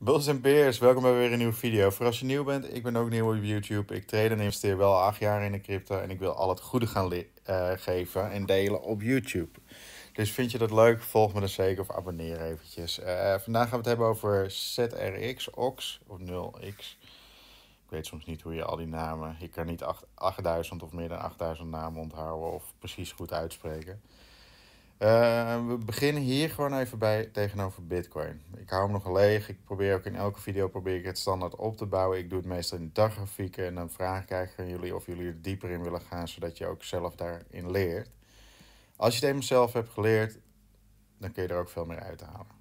Bulls en Peers, welkom bij weer een nieuwe video. Voor als je nieuw bent, ik ben ook nieuw op YouTube. Ik trade en investeer wel acht jaar in de crypto en ik wil al het goede gaan eh, geven en delen op YouTube. Dus vind je dat leuk, volg me dan zeker of abonneer eventjes. Eh, vandaag gaan we het hebben over ZRX, OX of 0X. Ik weet soms niet hoe je al die namen... Ik kan niet 8000 of meer dan 8000 namen onthouden of precies goed uitspreken. Ehm, we beginnen hier gewoon even bij tegenover Bitcoin. Ik hou hem nog leeg. Ik probeer ook in elke video probeer ik het standaard op te bouwen. Ik doe het meestal in daggrafieken en dan vraag ik eigenlijk aan jullie of jullie er dieper in willen gaan, zodat je ook zelf daarin leert. Als je het eenmaal zelf hebt geleerd, dan kun je er ook veel meer uit halen.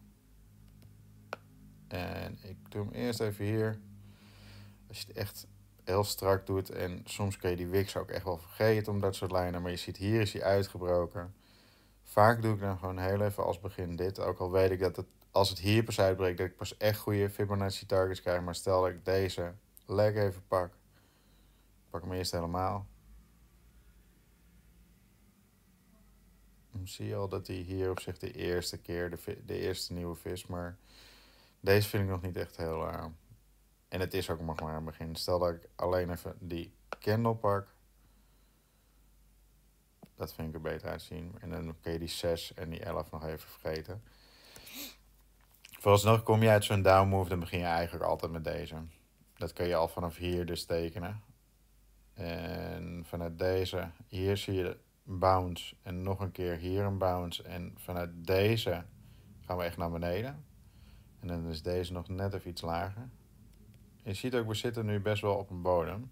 En ik doe hem eerst even hier. Als je het echt heel strak doet en soms kun je die Wix ook echt wel vergeten om dat soort lijnen, maar je ziet hier is hij uitgebroken. Vaak doe ik dan gewoon heel even als begin dit. Ook al weet ik dat het, als het hier pas uitbreekt, dat ik pas echt goede Fibonacci targets krijg. Maar stel dat ik deze lekker even pak. Pak hem eerst helemaal. Dan zie je al dat hij hier op zich de eerste keer, de, de eerste nieuwe vis. Maar deze vind ik nog niet echt heel aan. En het is ook nog maar het begin. Stel dat ik alleen even die candle pak. Dat vind ik er beter uitzien. En dan kun je die 6 en die 11 nog even vergeten. Vooralsnog kom je uit zo'n down move, dan begin je eigenlijk altijd met deze. Dat kun je al vanaf hier dus tekenen. En vanuit deze, hier zie je bounce en nog een keer hier een bounce. En vanuit deze gaan we echt naar beneden. En dan is deze nog net even iets lager. Je ziet ook, we zitten nu best wel op een bodem.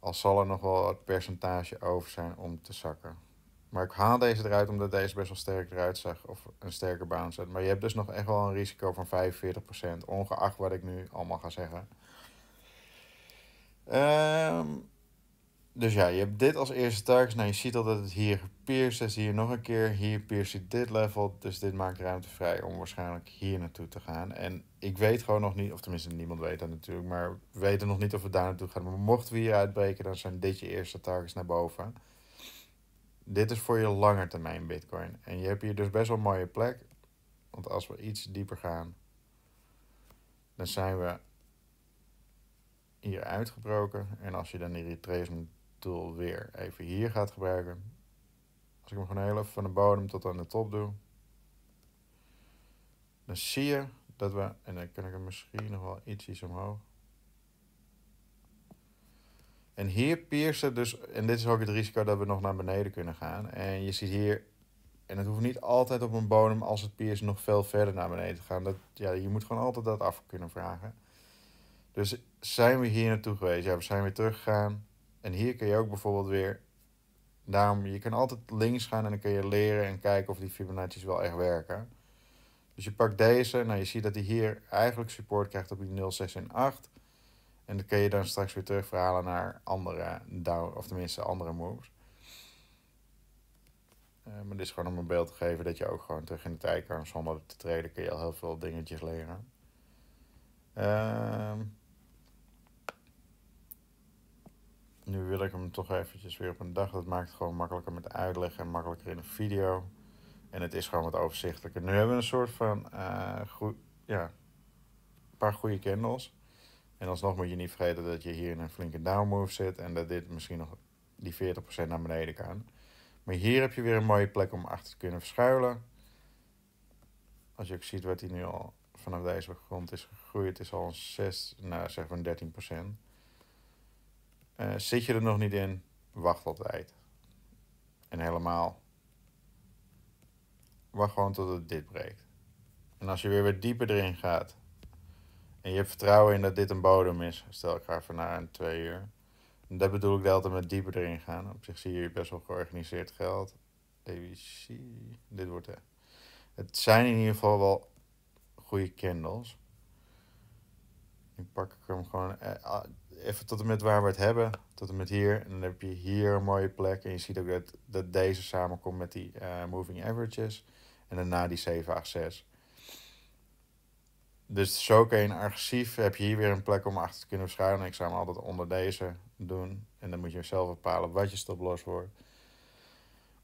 Al zal er nog wel het percentage over zijn om te zakken. Maar ik haal deze eruit omdat deze best wel sterk eruit zag. Of een sterke baan zet. Maar je hebt dus nog echt wel een risico van 45%. Ongeacht wat ik nu allemaal ga zeggen. Ehm... Um, dus ja, je hebt dit als eerste targets Nou, je ziet al dat het hier gepierst is. Hier nog een keer. Hier pierst je dit level. Dus dit maakt ruimte vrij om waarschijnlijk hier naartoe te gaan. En ik weet gewoon nog niet, of tenminste niemand weet dat natuurlijk. Maar we weten nog niet of we daar naartoe gaan. Maar mochten we hier uitbreken, dan zijn dit je eerste targets naar boven. Dit is voor je langetermijn termijn bitcoin. En je hebt hier dus best wel een mooie plek. Want als we iets dieper gaan, dan zijn we hier uitgebroken. En als je dan die retracement tool weer even hier gaat gebruiken. Als ik hem gewoon heel even van de bodem tot aan de top doe. Dan zie je dat we, en dan kan ik hem misschien nog wel ietsjes omhoog. En hier piercen dus, en dit is ook het risico dat we nog naar beneden kunnen gaan. En je ziet hier, en het hoeft niet altijd op een bodem als het piercen nog veel verder naar beneden te gaan. Dat, ja, je moet gewoon altijd dat af kunnen vragen. Dus zijn we hier naartoe geweest? Ja, we zijn weer teruggegaan. En hier kun je ook bijvoorbeeld weer... Daarom, je kan altijd links gaan en dan kun je leren en kijken of die Fibonacci's wel echt werken. Dus je pakt deze. Nou, je ziet dat hij hier eigenlijk support krijgt op die 0, en 8. En dan kun je dan straks weer terugverhalen naar andere down, of tenminste andere moves. Eh, maar dit is gewoon om een beeld te geven dat je ook gewoon terug in de tijd kan. Zonder te treden kun je al heel veel dingetjes leren. Ehm... nu wil ik hem toch eventjes weer op een dag. Dat maakt het gewoon makkelijker met uitleggen en makkelijker in een video. En het is gewoon wat overzichtelijker. Nu hebben we een soort van uh, eh, goed, ja, paar goede candles. En alsnog moet je niet vergeten dat je hier in een flinke down move zit. En dat dit misschien nog die 40% naar beneden kan. Maar hier heb je weer een mooie plek om achter te kunnen verschuilen. Als je ook ziet wat hij nu al vanaf deze grond is gegroeid. Het is al een 6, nou zeg maar 13%. Eh, zit je er nog niet in, wacht altijd. En helemaal, wacht gewoon tot het dit breekt. En als je weer weer dieper erin gaat en je hebt vertrouwen in dat dit een bodem is, stel ik graag even na een twee uur. En dat bedoel ik de altijd met dieper erin gaan. Op zich zie je best wel georganiseerd geld. ABC, dit wordt het. Het zijn in ieder geval wel goede candles. Ik pak hem gewoon. Eh, ah, even tot en met waar we het hebben, tot en met hier. En dan heb je hier een mooie plek. En je ziet ook dat, dat deze samenkomt met die eh, moving averages. En daarna die 6. Dus zo kun je een archief, heb je hier weer een plek om achter te kunnen verschuilen. Ik zou hem altijd onder deze doen. En dan moet je zelf bepalen wat je los wordt.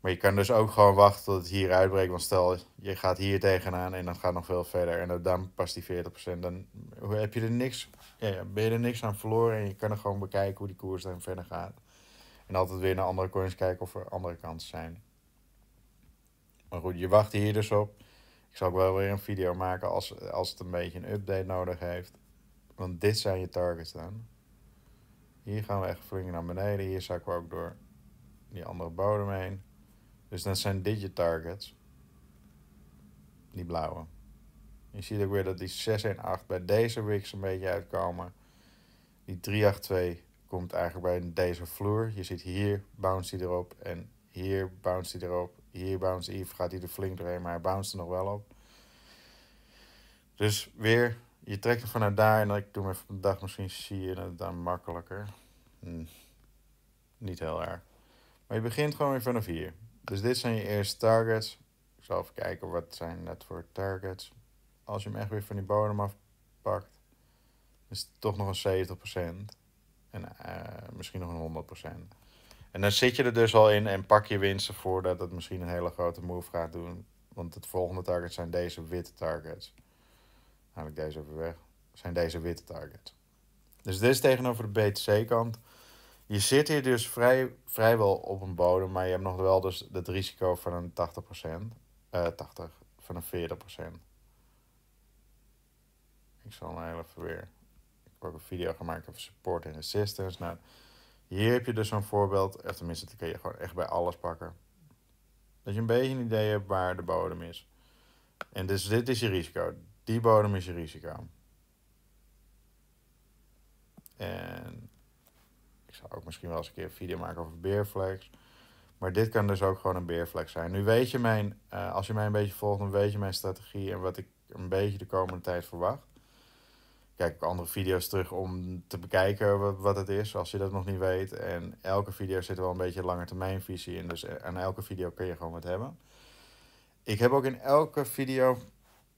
Maar je kan dus ook gewoon wachten tot het hier uitbreekt. Want stel, je gaat hier tegenaan en dan gaat nog veel verder. En dan past die 40%. Dan heb je er niks, ja, ben je er niks aan verloren. En je kan er gewoon bekijken hoe die koers dan verder gaat. En altijd weer naar andere coins kijken of er andere kansen zijn. Maar goed, je wacht hier dus op. Ik zal ook wel weer een video maken als, als het een beetje een update nodig heeft. Want dit zijn je targets dan. Hier gaan we echt flink naar beneden. Hier zakken we ook door die andere bodem heen. Dus dat zijn targets, Die blauwe. Je ziet ook weer dat die 8 bij deze rigs een beetje uitkomen. Die 382 komt eigenlijk bij deze vloer. Je ziet hier bounce die erop en hier bounce die erop. Hier bounce hij. gaat hij er flink doorheen, maar hij bounce er nog wel op. Dus weer, je trekt hem vanuit daar en ik doe hem even de dag. Misschien zie je het dan makkelijker. Hm. Niet heel erg. Maar je begint gewoon weer vanaf hier. Dus dit zijn je eerste targets. Ik zal even kijken wat zijn net voor targets. Als je hem echt weer van die bodem afpakt, is het toch nog een 70%. En eh, misschien nog een 100%. En dan zit je er dus al in en pak je winsten voordat het misschien een hele grote move gaat doen. Want het volgende target zijn deze witte targets. Haal ik deze even weg. Zijn deze witte targets. Dus dit is tegenover de BTC-kant je zit hier dus vrij, vrijwel op een bodem, maar je hebt nog wel dus het risico van een 80%. Uh, 80, van een 40%. Ik zal maar even weer. Ik heb ook een video gemaakt over support en resistance. Nou, hier heb je dus zo'n voorbeeld. Of tenminste, dat kun je gewoon echt bij alles pakken. Dat je een beetje een idee hebt waar de bodem is. En dus dit is je risico. Die bodem is je risico. En ook misschien wel eens een keer een video maken over beerflex. Maar dit kan dus ook gewoon een beerflex zijn. Nu weet je mijn, eh, als je mij een beetje volgt, dan weet je mijn strategie en wat ik een beetje de komende tijd verwacht. Kijk ook andere video's terug om te bekijken wat, wat het is, als je dat nog niet weet. En elke video zit wel een beetje lange termijn visie in. Dus eh, aan elke video kun je gewoon wat hebben. Ik heb ook in elke video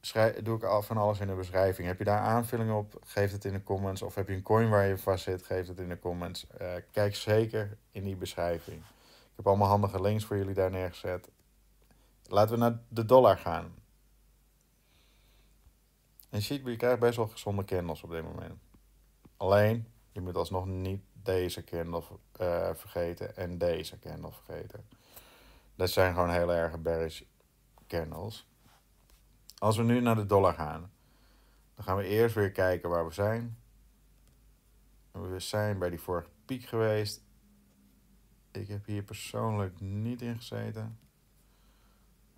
schrijf, doe ik al van alles in de beschrijving. Heb je daar aanvullingen op? Geef het in de comments. Of heb je een coin waar je vast zit? Geef het in de comments. Eh, kijk zeker in die beschrijving. Ik heb allemaal handige links voor jullie daar neergezet. Laten we naar de dollar gaan. En ziet, je krijgt best wel gezonde candles op dit moment. Alleen, je moet alsnog niet deze candle eh, vergeten en deze candle vergeten. Dat zijn gewoon hele erg bearish candles. Als we nu naar de dollar gaan, dan gaan we eerst weer kijken waar we zijn. we zijn bij die vorige piek geweest. Ik heb hier persoonlijk niet in gezeten.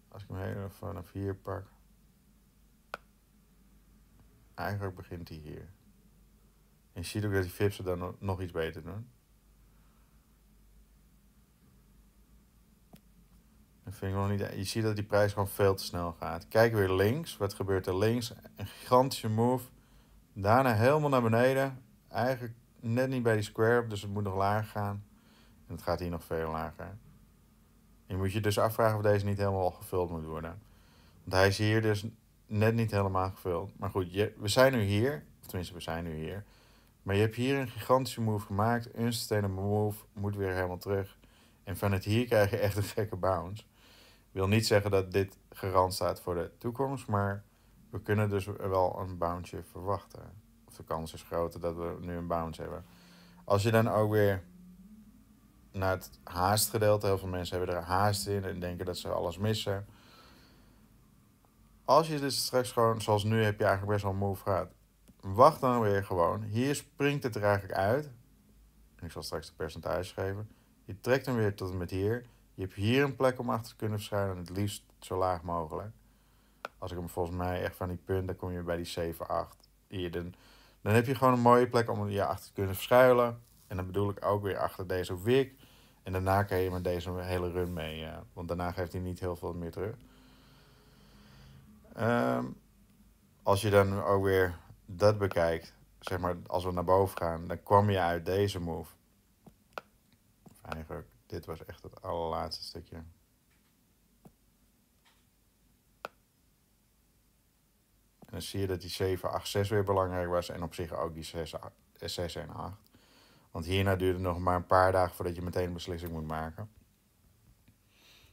Als ik hem helemaal vanaf hier pak. Eigenlijk begint hij hier. En je ziet ook dat die vips er dan nog iets beter doen. Dat vind ik niet. Je ziet dat die prijs gewoon veel te snel gaat. Kijk weer links. Wat gebeurt er links? Een gigantische move. Daarna helemaal naar beneden. Eigenlijk net niet bij die square, dus het moet nog lager gaan. En het gaat hier nog veel lager. Je moet je dus afvragen of deze niet helemaal gevuld moet worden. Want hij is hier dus net niet helemaal gevuld. Maar goed, je, we zijn nu hier. Of tenminste, we zijn nu hier. Maar je hebt hier een gigantische move gemaakt. Unsustainable move. Moet weer helemaal terug. En vanuit hier krijg je echt een gekke bounce wil niet zeggen dat dit garant staat voor de toekomst, maar we kunnen dus wel een bounce verwachten. Of de kans is groter dat we nu een bounce hebben. Als je dan ook weer naar het haastgedeelte, heel veel mensen hebben er haast in en denken dat ze alles missen. Als je dus straks gewoon, zoals nu, heb je eigenlijk best wel een move gehad. Wacht dan weer gewoon. Hier springt het er eigenlijk uit. Ik zal straks de percentage geven. Je trekt hem weer tot en met hier. Je hebt hier een plek om achter te kunnen verschuilen. het liefst zo laag mogelijk. Als ik hem volgens mij echt van die punt, dan kom je bij die 7, 8. dan, dan heb je gewoon een mooie plek om je achter te kunnen verschuilen. En dan bedoel ik ook weer achter deze wik. En daarna kan je met deze hele run mee. Want daarna geeft hij niet heel veel meer terug. Ehm, als je dan ook weer dat bekijkt, zeg maar als we naar boven gaan, dan kwam je uit deze move. Eigenlijk. Dit was echt het allerlaatste stukje. En dan zie je dat die 7, 8, 6 weer belangrijk was. En op zich ook die 6, eh, en 8. Want hierna duurde nog maar een paar dagen voordat je meteen een beslissing moet maken.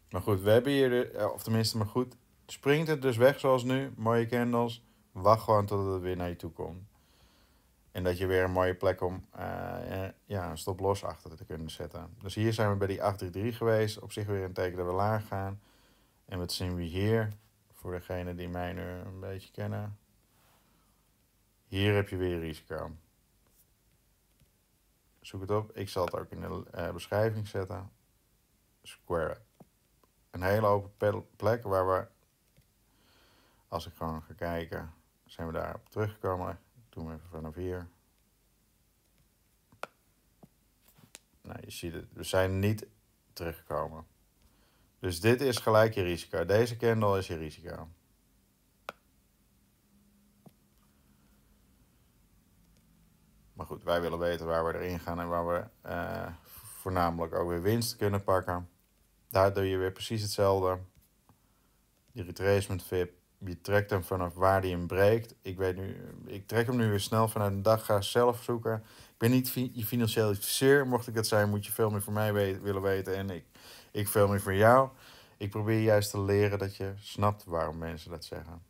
Maar goed, we hebben hier, de, eh, of tenminste maar goed, springt het dus weg zoals nu. Mooie candles. Wacht gewoon tot het weer naar je toe komt. En dat je weer een mooie plek om eh, eh, ja, een stop-los achter te kunnen zetten. Dus hier zijn we bij die 83 geweest. Op zich weer een teken dat we laag gaan. En wat zien we hier? Voor degene die mij nu een beetje kennen. Hier heb je weer risico. Zoek het op. Ik zal het ook in de eh, beschrijving zetten. Square. Een hele open plek waar we... Als ik gewoon ga kijken, zijn we daarop teruggekomen doen we even vanaf hier. Nou, je ziet het. We zijn niet teruggekomen. Dus dit is gelijk je risico. Deze candle is je risico. Maar goed, wij willen weten waar we erin gaan en waar we eh, voornamelijk ook weer winst kunnen pakken. Daar doe je weer precies hetzelfde. Die retracement VIP je trekt hem vanaf waar hij hem breekt. Ik, weet nu, ik trek hem nu weer snel vanuit een dag. Ga zelf zoeken. Ik ben niet je financieel adviseur. Mocht ik dat zijn, moet je veel meer van mij willen weten. En ik, ik veel meer van jou. Ik probeer juist te leren dat je snapt waarom mensen dat zeggen.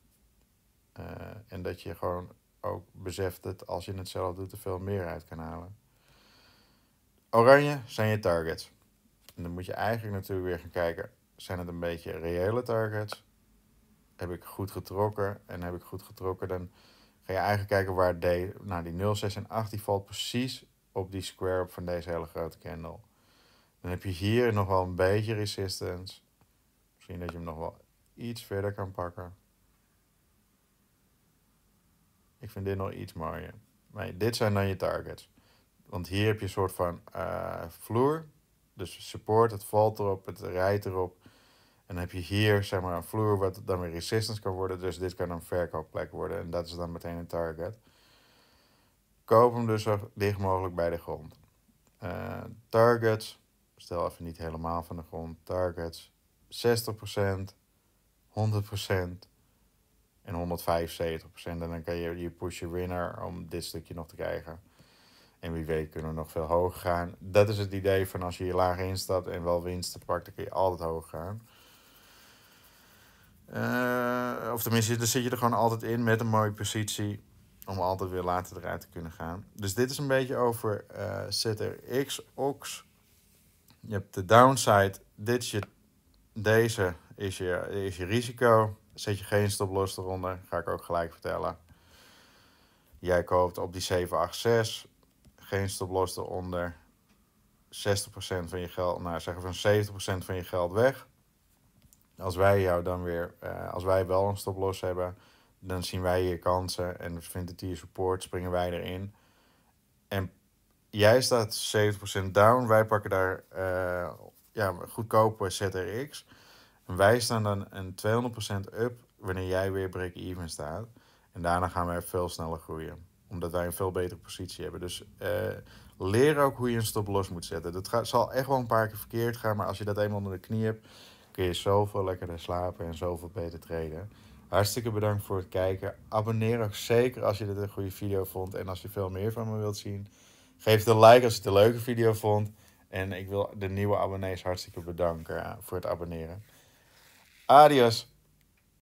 Eh, en dat je gewoon ook beseft dat als je het zelf doet, er veel meer uit kan halen. Oranje zijn je targets. En dan moet je eigenlijk natuurlijk weer gaan kijken: zijn het een beetje reële targets? heb ik goed getrokken. En heb ik goed getrokken, dan ga je eigenlijk kijken waar D, nou die 06 en 8, die valt precies op die square van deze hele grote candle. Dan heb je hier nog wel een beetje resistance. Misschien dat je hem nog wel iets verder kan pakken. Ik vind dit nog iets mooier. Maar dit zijn dan je targets. Want hier heb je een soort van eh, vloer. Dus support, het valt erop, het rijdt erop. En dan heb je hier zeg maar, een vloer wat dan weer resistance kan worden. Dus dit kan een verkoopplek worden. En dat is dan meteen een target. Koop hem dus zo dicht mogelijk bij de grond. Eh, targets, stel even niet helemaal van de grond. Targets 60%, 100% en 175%. En dan kan je je pushen winner om dit stukje nog te krijgen. En wie weet kunnen we nog veel hoger gaan. Dat is het idee van als je hier laag instapt en wel winst te pakt, dan kun je altijd hoger gaan of tenminste, dan zit je er gewoon altijd in met een mooie positie. Om altijd weer later eruit te kunnen gaan. Dus dit is een beetje over uh, X, OX. Je hebt de downside. Dit is je, deze is je, is je risico. Zet je geen stoploss eronder. Ga ik ook gelijk vertellen. Jij koopt op die 786. Geen stoploss eronder. 60% van je geld, nou zeggen van 70% van je geld weg als wij jou dan weer, eh, als wij wel een stoploss hebben, dan zien wij je kansen en vindt het hier support, springen wij erin. En jij staat 70% down, wij pakken daar uh, ja, goedkope ZRX. wij staan dan een 200% up wanneer jij weer break-even staat. En daarna gaan wij veel sneller groeien, omdat wij een veel betere positie hebben. Dus uh, leer ook hoe je een stop los moet zetten. Dat zal echt wel een paar keer verkeerd gaan, maar als je dat eenmaal onder de knie hebt kun je zoveel lekkerder slapen en zoveel beter trainen. Hartstikke bedankt voor het kijken. Abonneer ook zeker als je dit een goede video vond. En als je veel meer van me wilt zien. Geef de like als je het een leuke video vond. En ik wil de nieuwe abonnees hartstikke bedanken eh, voor het abonneren. Adios.